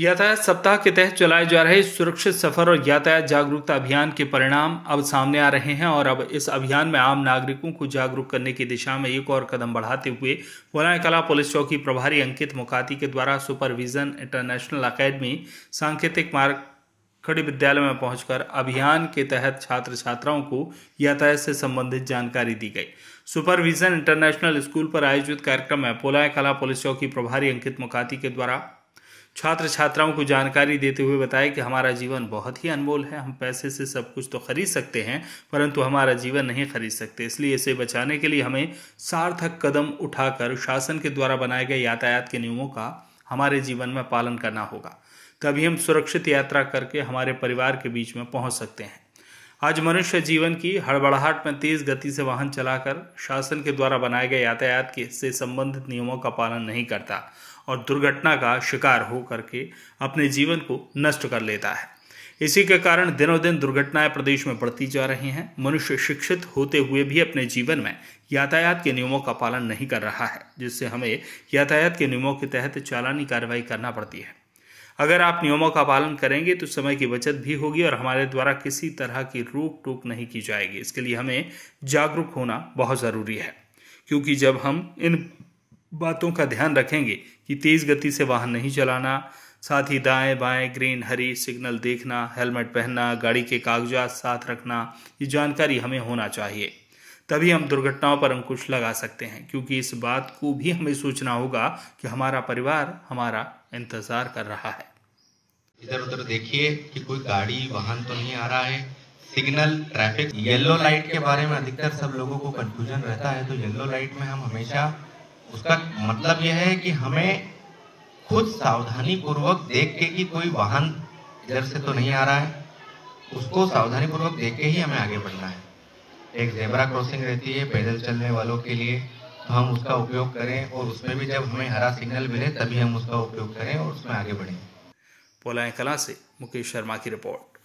यातायात सप्ताह के तहत चलाए जा रहे सुरक्षित सफर और यातायात जागरूकता अभियान के परिणाम अब सामने आ रहे हैं और अब इस अभियान में आम नागरिकों को जागरूक करने की दिशा में एक और कदम बढ़ाते हुए बोलाय कला पुलिस चौकी प्रभारी अंकित मुकाती के द्वारा सुपरविजन इंटरनेशनल अकेडमी सांकेतिक मार्ग खड़ी विद्यालय में पहुंचकर अभियान के तहत छात्र छात्राओं को यातायात से संबंधित जानकारी दी गई सुपरविजन इंटरनेशनल स्कूल पर आयोजित कार्यक्रम में पोलाय कला पुलिस चौकी प्रभारी अंकित मुकाती के द्वारा छात्र छात्राओं को जानकारी देते हुए बताया कि हमारा जीवन बहुत ही अनमोल है हम पैसे से सब कुछ तो खरीद सकते हैं परंतु हमारा जीवन नहीं खरीद सकते इसलिए इसे बचाने के लिए हमें सार्थक कदम उठाकर शासन के द्वारा बनाए गए यातायात के नियमों का हमारे जीवन में पालन करना होगा तभी हम सुरक्षित यात्रा करके हमारे परिवार के बीच में पहुंच सकते हैं आज मनुष्य जीवन की हड़बड़ाहट में तेज गति से वाहन चलाकर शासन के द्वारा बनाए गए यातायात के से संबंधित नियमों का पालन नहीं करता और दुर्घटना का शिकार हो करके अपने जीवन को नष्ट कर लेता है इसी के कारण दिनों दिन दुर्घटनाएं प्रदेश में बढ़ती जा रही हैं मनुष्य शिक्षित होते हुए भी अपने जीवन में यातायात के नियमों का पालन नहीं कर रहा है जिससे हमें यातायात के नियमों के तहत चालानी कार्रवाई करना पड़ती है अगर आप नियमों का पालन करेंगे तो समय की बचत भी होगी और हमारे द्वारा किसी तरह की रोक टोक नहीं की जाएगी इसके लिए हमें जागरूक होना बहुत ज़रूरी है क्योंकि जब हम इन बातों का ध्यान रखेंगे कि तेज़ गति से वाहन नहीं चलाना साथ ही दाएं बाएं ग्रीन हरी सिग्नल देखना हेलमेट पहनना गाड़ी के कागजात साथ रखना ये जानकारी हमें होना चाहिए तभी हम दुर्घटनाओं पर अंकुश लगा सकते हैं क्योंकि इस बात को भी हमें सोचना होगा कि हमारा परिवार हमारा इंतज़ार कर रहा है इधर उधर देखिए कि कोई गाड़ी वाहन तो नहीं आ रहा है सिग्नल ट्रैफिक येलो लाइट के बारे में अधिकतर सब लोगों को कंफ्यूजन रहता है तो येलो लाइट में हम हमेशा उसका मतलब यह है कि हमें खुद सावधानी पूर्वक देख के कि कोई वाहन इधर से तो नहीं आ रहा है उसको सावधानी पूर्वक देख के ही हमें आगे बढ़ना है एक जेबरा क्रॉसिंग रहती है पैदल चलने वालों के लिए तो हम उसका उपयोग करें और उसमें भी जब हमें हरा सिग्नल मिले तभी हम उसका उपयोग करें और उसमें आगे बढ़ें पोलाएं कला से मुकेश शर्मा की रिपोर्ट